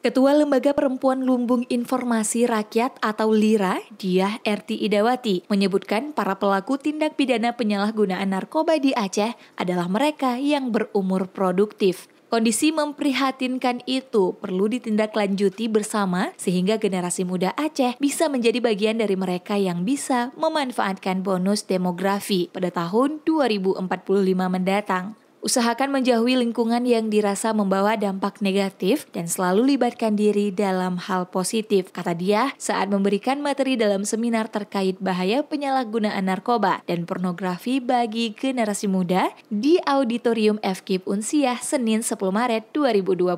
Ketua Lembaga Perempuan Lumbung Informasi Rakyat atau LIRA, Diah RT Idawati, menyebutkan para pelaku tindak pidana penyalahgunaan narkoba di Aceh adalah mereka yang berumur produktif. Kondisi memprihatinkan itu perlu ditindaklanjuti bersama sehingga generasi muda Aceh bisa menjadi bagian dari mereka yang bisa memanfaatkan bonus demografi pada tahun 2045 mendatang. Usahakan menjauhi lingkungan yang dirasa membawa dampak negatif dan selalu libatkan diri dalam hal positif, kata dia saat memberikan materi dalam seminar terkait bahaya penyalahgunaan narkoba dan pornografi bagi generasi muda di Auditorium FKIP Unsiah Senin 10 Maret 2020.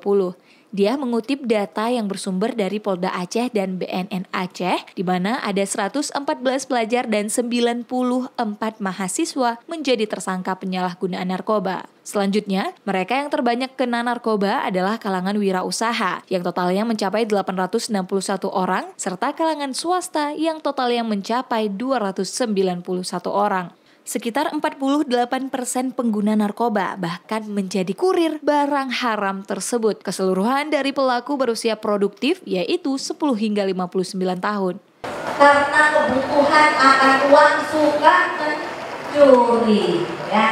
Dia mengutip data yang bersumber dari Polda Aceh dan BNN Aceh, di mana ada 114 pelajar dan 94 mahasiswa menjadi tersangka penyalahgunaan narkoba. Selanjutnya, mereka yang terbanyak kena narkoba adalah kalangan wirausaha yang totalnya mencapai 861 orang serta kalangan swasta yang totalnya mencapai 291 orang. Sekitar 48% pengguna narkoba bahkan menjadi kurir barang haram tersebut. Keseluruhan dari pelaku berusia produktif yaitu 10 hingga 59 tahun. Karena kebutuhan akan uang suka mencuri ya.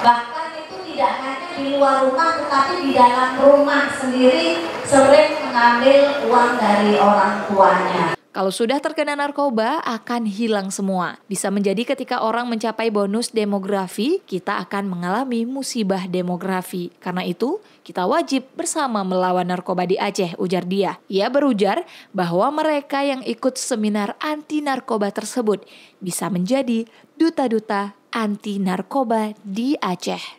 Bahkan itu tidak hanya di luar rumah tetapi di dalam rumah sendiri sering mengambil uang dari orang tuanya. Kalau sudah terkena narkoba, akan hilang semua. Bisa menjadi ketika orang mencapai bonus demografi, kita akan mengalami musibah demografi. Karena itu, kita wajib bersama melawan narkoba di Aceh, ujar dia. Ia berujar bahwa mereka yang ikut seminar anti-narkoba tersebut bisa menjadi duta-duta anti-narkoba di Aceh.